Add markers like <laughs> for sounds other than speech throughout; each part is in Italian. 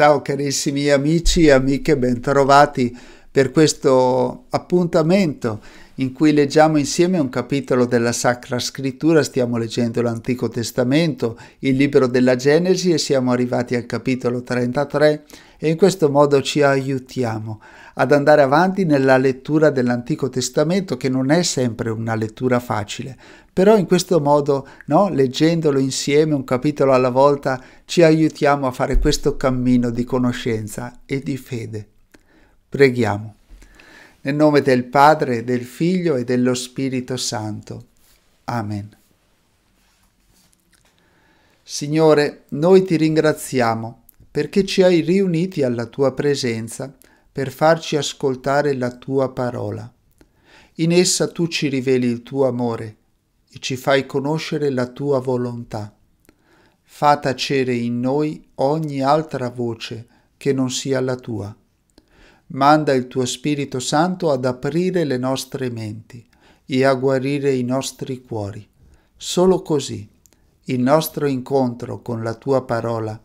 Ciao carissimi amici e amiche, bentrovati per questo appuntamento in cui leggiamo insieme un capitolo della Sacra Scrittura, stiamo leggendo l'Antico Testamento, il libro della Genesi e siamo arrivati al capitolo 33 e in questo modo ci aiutiamo ad andare avanti nella lettura dell'Antico Testamento che non è sempre una lettura facile, però in questo modo, no, leggendolo insieme un capitolo alla volta, ci aiutiamo a fare questo cammino di conoscenza e di fede. Preghiamo. Nel nome del Padre, del Figlio e dello Spirito Santo. Amen. Signore, noi ti ringraziamo perché ci hai riuniti alla tua presenza per farci ascoltare la tua parola. In essa tu ci riveli il tuo amore e ci fai conoscere la tua volontà. Fa tacere in noi ogni altra voce che non sia la tua Manda il tuo Spirito Santo ad aprire le nostre menti e a guarire i nostri cuori. Solo così il nostro incontro con la tua parola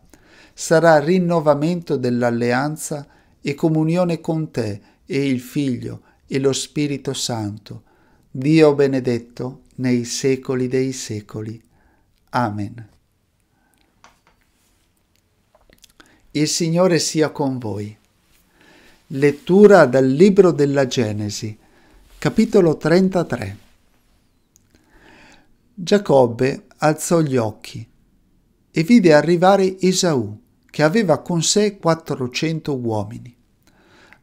sarà rinnovamento dell'alleanza e comunione con te e il Figlio e lo Spirito Santo, Dio benedetto nei secoli dei secoli. Amen. Il Signore sia con voi. Lettura dal Libro della Genesi, capitolo 33. Giacobbe alzò gli occhi e vide arrivare Esaù, che aveva con sé 400 uomini.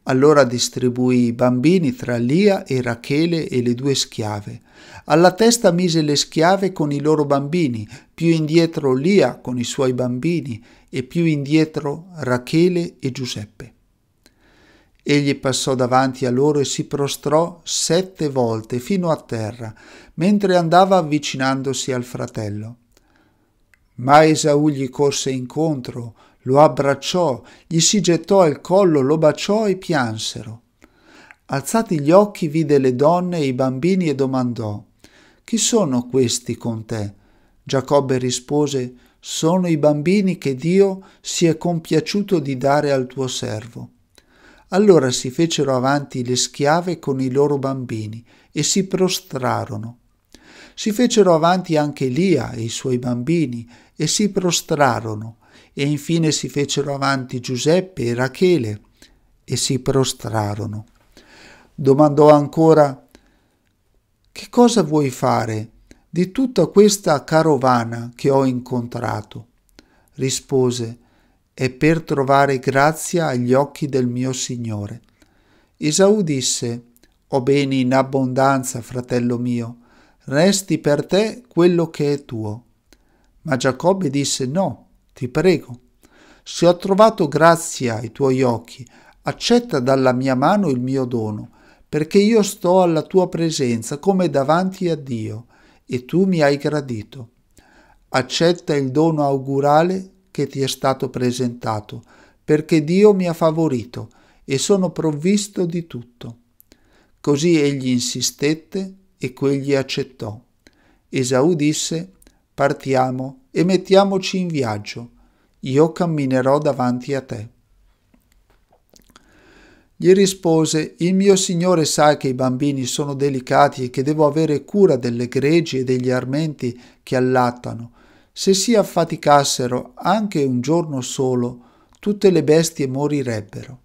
Allora distribuì i bambini tra Lia e Rachele e le due schiave. Alla testa mise le schiave con i loro bambini, più indietro Lia con i suoi bambini e più indietro Rachele e Giuseppe. Egli passò davanti a loro e si prostrò sette volte fino a terra, mentre andava avvicinandosi al fratello. Ma Esaù gli corse incontro, lo abbracciò, gli si gettò al collo, lo baciò e piansero. Alzati gli occhi vide le donne e i bambini e domandò Chi sono questi con te? Giacobbe rispose Sono i bambini che Dio si è compiaciuto di dare al tuo servo. Allora si fecero avanti le schiave con i loro bambini e si prostrarono. Si fecero avanti anche Lia e i suoi bambini e si prostrarono. E infine si fecero avanti Giuseppe e Rachele e si prostrarono. Domandò ancora, che cosa vuoi fare di tutta questa carovana che ho incontrato? Rispose, e per trovare grazia agli occhi del mio Signore. Esau disse, Ho beni in abbondanza, fratello mio, resti per te quello che è tuo. Ma Giacobbe disse, No, ti prego, se ho trovato grazia ai tuoi occhi, accetta dalla mia mano il mio dono, perché io sto alla tua presenza come davanti a Dio, e tu mi hai gradito. Accetta il dono augurale che ti è stato presentato, perché Dio mi ha favorito e sono provvisto di tutto. Così egli insistette e quegli accettò. Esaù disse, partiamo e mettiamoci in viaggio, io camminerò davanti a te. Gli rispose, il mio Signore sa che i bambini sono delicati e che devo avere cura delle greggi e degli armenti che allattano, se si affaticassero anche un giorno solo, tutte le bestie morirebbero.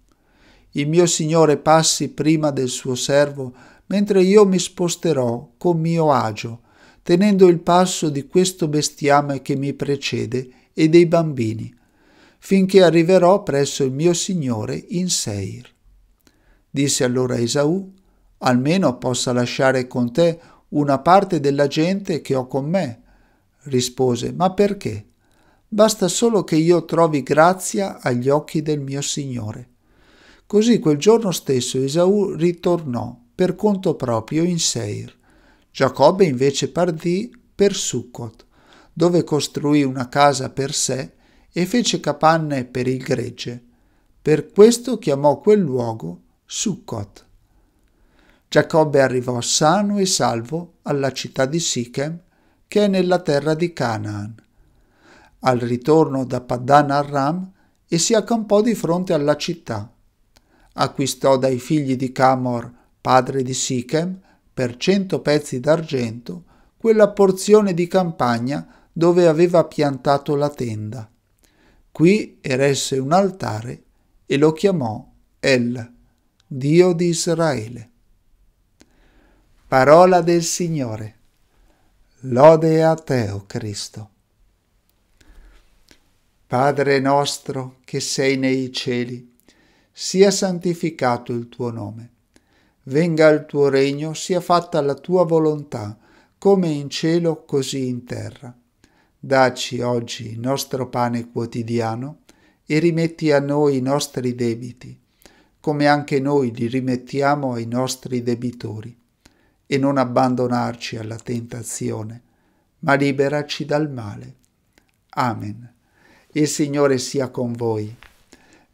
Il mio Signore passi prima del suo servo, mentre io mi sposterò con mio agio, tenendo il passo di questo bestiame che mi precede e dei bambini, finché arriverò presso il mio Signore in Seir. Disse allora Esaù, almeno possa lasciare con te una parte della gente che ho con me, rispose, ma perché? Basta solo che io trovi grazia agli occhi del mio Signore. Così quel giorno stesso Esaù ritornò per conto proprio in Seir. Giacobbe invece partì per Succot, dove costruì una casa per sé e fece capanne per il gregge. Per questo chiamò quel luogo Succot. Giacobbe arrivò sano e salvo alla città di Sichem che è nella terra di Canaan. Al ritorno da Paddan Aram e si accampò di fronte alla città. Acquistò dai figli di Camor, padre di Sichem, per cento pezzi d'argento, quella porzione di campagna dove aveva piantato la tenda. Qui eresse un altare e lo chiamò El, Dio di Israele. Parola del Signore. Lode a te, o Cristo. Padre nostro che sei nei cieli, sia santificato il tuo nome. Venga il tuo regno, sia fatta la tua volontà, come in cielo così in terra. Daci oggi il nostro pane quotidiano e rimetti a noi i nostri debiti, come anche noi li rimettiamo ai nostri debitori e non abbandonarci alla tentazione, ma liberaci dal male. Amen. Il Signore sia con voi.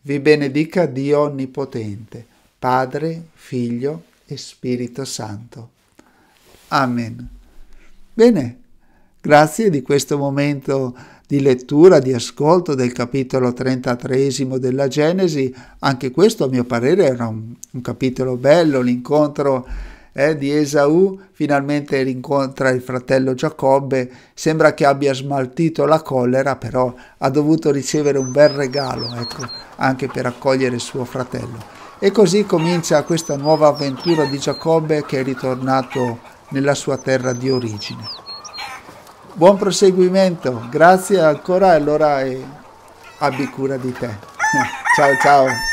Vi benedica Dio Onnipotente, Padre, Figlio e Spirito Santo. Amen. Bene, grazie di questo momento di lettura, di ascolto del capitolo 33 della Genesi. Anche questo, a mio parere, era un, un capitolo bello, l'incontro eh, di Esaù, finalmente rincontra il fratello Giacobbe, sembra che abbia smaltito la collera, però ha dovuto ricevere un bel regalo, ecco, anche per accogliere suo fratello. E così comincia questa nuova avventura di Giacobbe che è ritornato nella sua terra di origine. Buon proseguimento, grazie ancora e allora e eh, abbi cura di te. <laughs> ciao ciao!